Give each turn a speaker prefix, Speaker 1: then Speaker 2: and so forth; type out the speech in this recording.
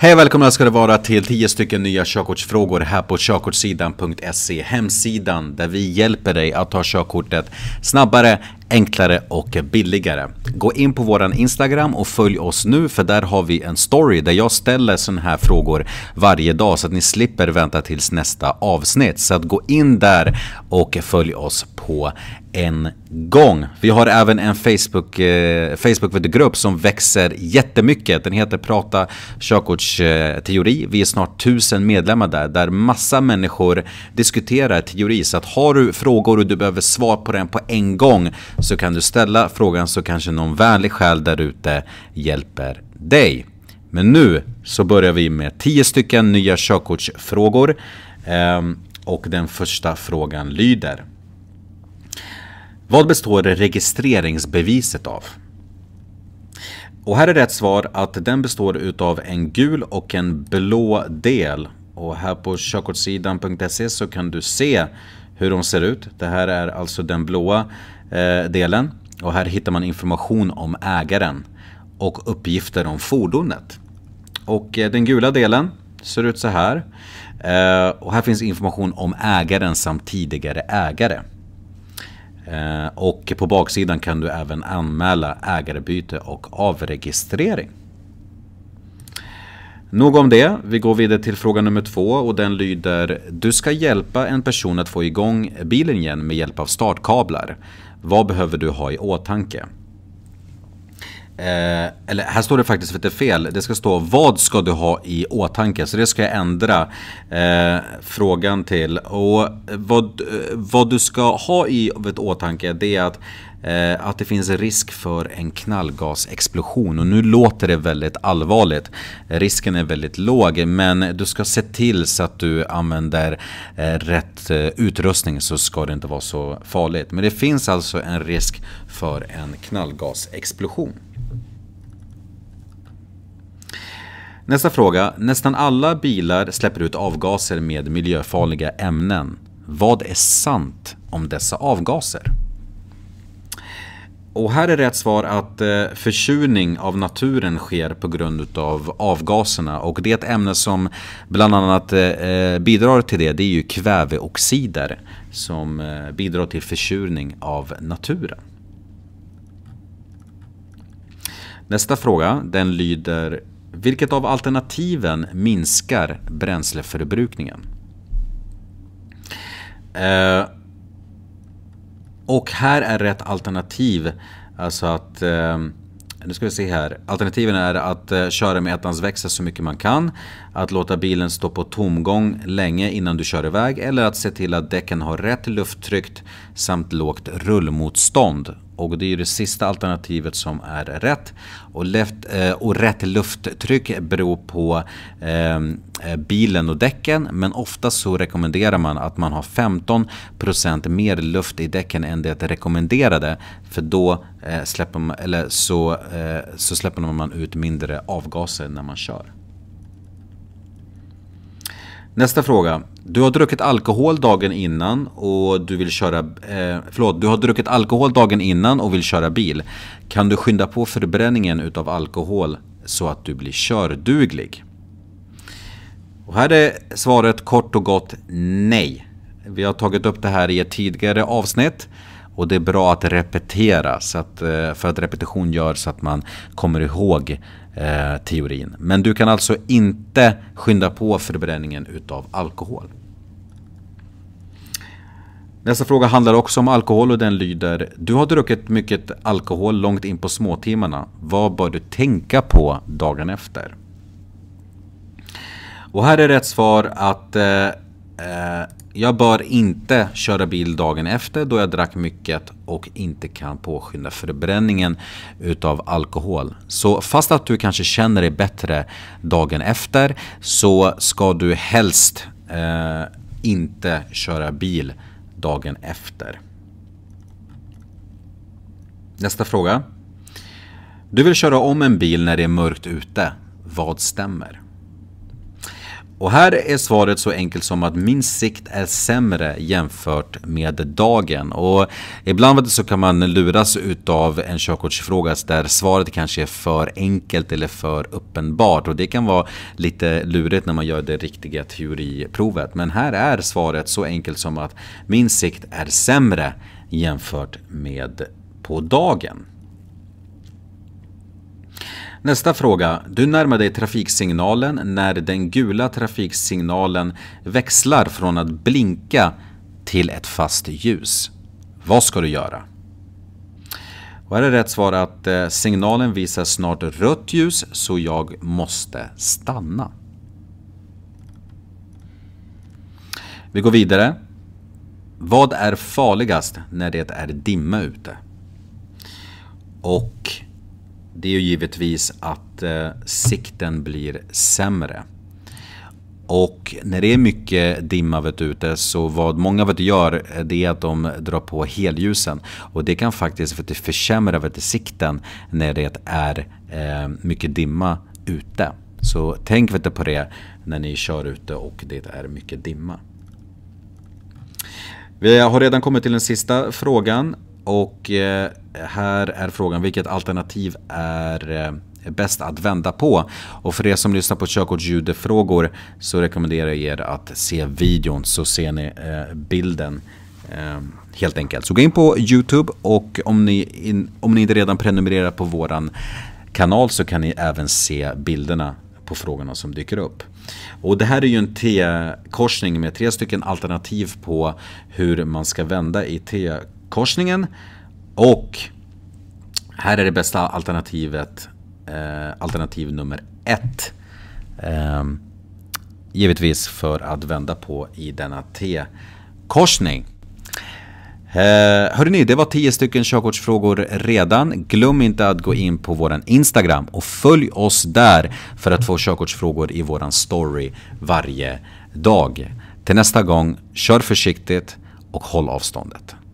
Speaker 1: Hej och välkomna ska det vara till 10 stycken nya körkortsfrågor här på körkortssidan.se hemsidan där vi hjälper dig att ta körkortet snabbare enklare och billigare. Gå in på våran Instagram och följ oss nu för där har vi en story där jag ställer sådana här frågor varje dag så att ni slipper vänta tills nästa avsnitt. Så att gå in där och följ oss på en gång. Vi har även en Facebook, eh, Facebook-grupp som växer jättemycket. Den heter Prata körkortsteori. Vi är snart tusen medlemmar där, där massa människor diskuterar teori. Så att har du frågor och du behöver svar på den på en gång så kan du ställa frågan så kanske någon vänlig själ där ute hjälper dig. Men nu så börjar vi med 10 stycken nya körkortsfrågor. Ehm, och den första frågan lyder. Vad består registreringsbeviset av? Och här är rätt svar att den består utav en gul och en blå del. Och här på körkortssidan.se så kan du se hur de ser ut. Det här är alltså den blåa Eh, delen. Och här hittar man information om ägaren och uppgifter om fordonet. Och eh, den gula delen ser ut så här. Eh, och här finns information om ägaren samt tidigare ägare. Och på baksidan kan du även anmäla ägarbyte och avregistrering. Nog om det. Vi går vidare till fråga nummer två och den lyder Du ska hjälpa en person att få igång bilen igen med hjälp av startkablar. Vad behöver du ha i åtanke? Eh, eller här står det faktiskt lite fel. Det ska stå vad ska du ha i åtanke? Så det ska jag ändra eh, frågan till. Och eh, vad, eh, vad du ska ha i ett åtanke det är att eh, att det finns risk för en knallgasexplosion och nu låter det väldigt allvarligt. Risken är väldigt låg men du ska se till så att du använder eh, rätt utrustning så ska det inte vara så farligt. Men det finns alltså en risk för en knallgasexplosion. Nästa fråga. Nästan alla bilar släpper ut avgaser med miljöfarliga ämnen. Vad är sant om dessa avgaser? Och här är rätt svar att eh, försurning av naturen sker på grund utav avgaserna och det är ett ämne som bland annat eh, eh, bidrar till det, det är ju kväveoxider som bidrar till försurning av naturen. Nästa fråga, den lyder vilket av alternativen minskar bränsleförbrukningen? Eh, och här är rätt alternativ, alltså att eh, nu ska vi se här. Alternativen är att eh, köra med ettans växel så mycket man kan. Att låta bilen stå på tomgång länge innan du kör iväg. Eller att se till att däcken har rätt lufttryck samt lågt rullmotstånd och det är det sista alternativet som är rätt. Och, left, eh, och rätt lufttryck beror på ehm, eh, bilen och däcken men ofta så rekommenderar man att man har 15% mer luft i däcken än det rekommenderade för då eh, släpper, man, eller så, eh, så släpper man ut mindre avgaser när man kör. Nästa fråga. Du har druckit alkohol dagen innan och du vill köra... Eh, förlåt, du har druckit alkohol dagen innan och vill köra bil. Kan du skynda på förbränningen utav alkohol så att du blir körduglig? Och här är svaret kort och gott nej. Vi har tagit upp det här i ett tidigare avsnitt. Och det är bra att repetera, så att, eh, för att repetition gör så att man kommer ihåg eh, teorin. Men du kan alltså inte skynda på förbränningen utav alkohol. Nästa fråga handlar också om alkohol och den lyder Du har druckit mycket alkohol långt in på småtimmarna. Vad bör du tänka på dagen efter? Och här är rätt svar att eh, eh, jag bör inte köra bil dagen efter då jag drack mycket och inte kan påskynda förbränningen utav alkohol. Så fast att du kanske känner dig bättre dagen efter så ska du helst eh, inte köra bil dagen efter. Nästa fråga. Du vill köra om en bil när det är mörkt ute. Vad stämmer? Och här är svaret så enkelt som att min sikt är sämre jämfört med dagen. Och ibland så kan man luras utav en körkortsfråga där svaret kanske är för enkelt eller för uppenbart. Och det kan vara lite lurigt när man gör det riktiga teoriprovet. Men här är svaret så enkelt som att min sikt är sämre jämfört med på dagen. Nästa fråga. Du närmar dig trafiksignalen när den gula trafiksignalen växlar från att blinka till ett fast ljus. Vad ska du göra? Och här är rätt svar att eh, signalen visar snart rött ljus så jag måste stanna. Vi går vidare. Vad är farligast när det är dimma ute? Och det är ju givetvis att eh, sikten blir sämre. Och när det är mycket dimma vet, ute så vad många vet, gör eh, det är att de drar på helljusen. Och det kan faktiskt vet, försämra vet, sikten när det är eh, mycket dimma ute. Så tänk vet, på det när ni kör ute och det är mycket dimma. Vi har redan kommit till den sista frågan och eh, här är frågan vilket alternativ är eh, bäst att vända på. Och för er som lyssnar på körkortsljudfrågor så rekommenderar jag er att se videon så ser ni eh, bilden helt enkelt. Så gå in på Youtube och om ni, om ni inte redan prenumererar på våran kanal så kan ni även se bilderna på frågorna som dyker upp. Och det här är ju en T-korsning med tre stycken alternativ på hur man ska vända i T korsningen korsningen. Och här är det bästa alternativet, eh, alternativ nummer ett. Eh, givetvis för att vända på i denna T-korsning. Eh, hörrni, det var 10 stycken körkortsfrågor redan. Glöm inte att gå in på våran Instagram och följ oss där för att få körkortsfrågor i våran story varje dag. Till nästa gång, kör försiktigt och håll avståndet.